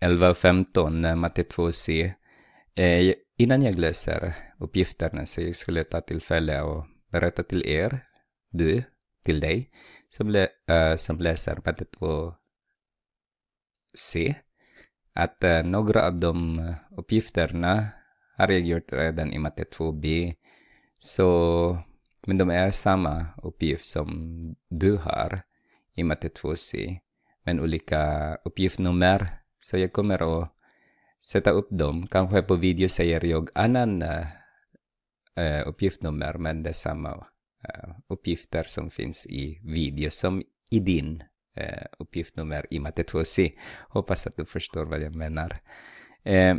11.15, matte 2C. Eh, innan jag läser uppgifterna så jag skulle ta tillfälle och berätta till er, du, till dig, som, lä äh, som läser matte 2C, att äh, några av de uppgifterna har jag gjort redan i matte 2B. Så, men de är samma uppgift som du har i matte 2C, men olika uppgiftnummer så jag kommer att sätta upp dem, kanske på video säger jag annan uh, eh, uppgiftnummer eh, men det är samma uh, eh, uppgifter som finns i video som i din uh, uppgiftnummer i matte 2C. Hoppas att du förstår vad jag menar. Uh,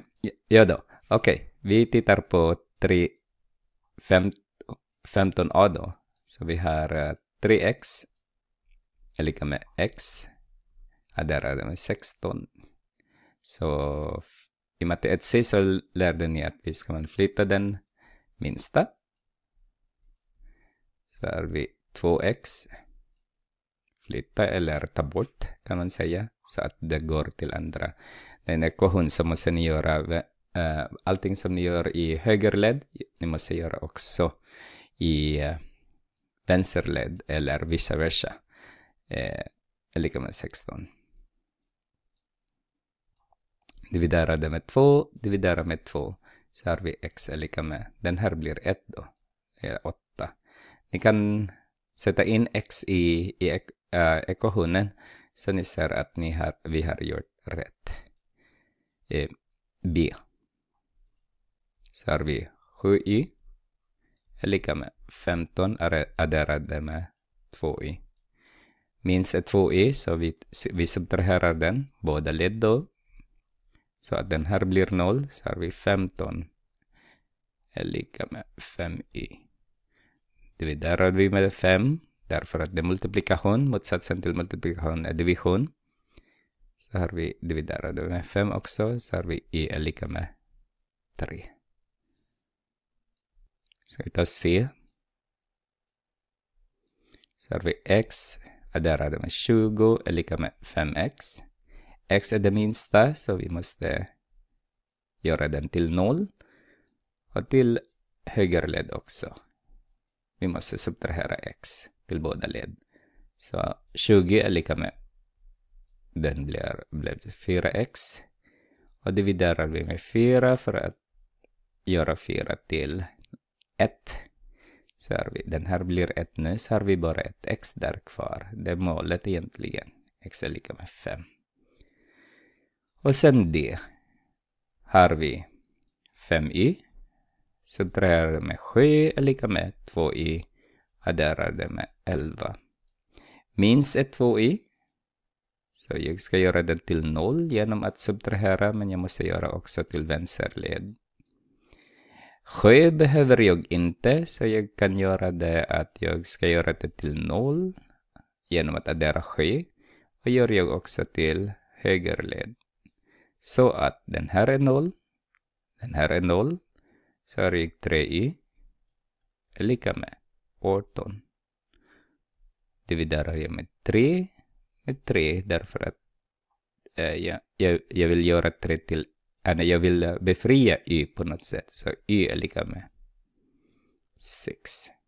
ja då, okej, okay. vi tittar på 3, 5, 15a då. Så vi har uh, 3x är lika med x. Ja, där är det med 16. Så i och med att det är ett c så lärde ni att vi ska man flytta den minsta. Så har vi 2x. Flytta eller ta bort kan man säga så att det går till andra. Den ekvation så måste ni göra eh, allting som ni gör i högerled, ni måste göra också i uh, eh, vänsterled eller vice versa. Uh, lika med 16 dividera det med 2, dividera med 2. Så har vi x är lika med, den här blir 1 då, 8. Ni kan sätta in x i, i äh, ekvationen så ni ser att ni har, vi har gjort rätt. Eh, B. Så har vi 7i är lika med 15 adderade med 2i. Minst är 2i så vi, vi subtraherar den, båda led då. Så att den här blir 0, så har vi 15 är lika med 5i. Dividerar vi med 5, därför att det är multiplikation, motsatsen till multiplikation är division. Så har vi dividerat med 5 också, så har vi i är lika med 3. Ska vi ta C. Så har vi x adderade med 20 är lika med 5x x är det minsta så vi måste göra den till noll och till höger led också. Vi måste subtrahera x till båda led. Så 20 är lika med den blir, blev 4x och dividerar vi med 4 för att göra 4 till 1. Så har vi, den här blir 1 nu, så har vi bara ett x där kvar. Det är målet egentligen. x är lika med 5. Och sen D har vi 5i. Subtraherar med 7 är lika med 2i. Adderar det med 11. Minst är 2i. Så jag ska göra den till 0 genom att subtrahera, men jag måste göra också till vänsterled. 7 behöver jag inte, så jag kan göra det att jag ska göra det till 0 genom att addera 7. Och gör jag också till högerled. Så att den här är noll, den här är noll, så rygg 3i är lika med 18. Dividerar jag med 3, med 3 därför att äh, jag, jag, jag vill göra 3 till, äh, jag vill befria y på något sätt, så y är lika med 6.